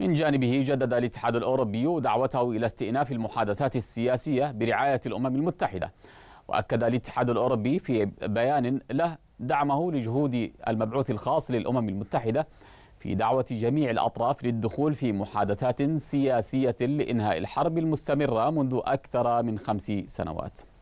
من جانبه جدد الاتحاد الأوروبي دعوته إلى استئناف المحادثات السياسية برعاية الأمم المتحدة وأكد الاتحاد الأوروبي في بيان له دعمه لجهود المبعوث الخاص للأمم المتحدة في دعوة جميع الأطراف للدخول في محادثات سياسية لإنهاء الحرب المستمرة منذ أكثر من خمس سنوات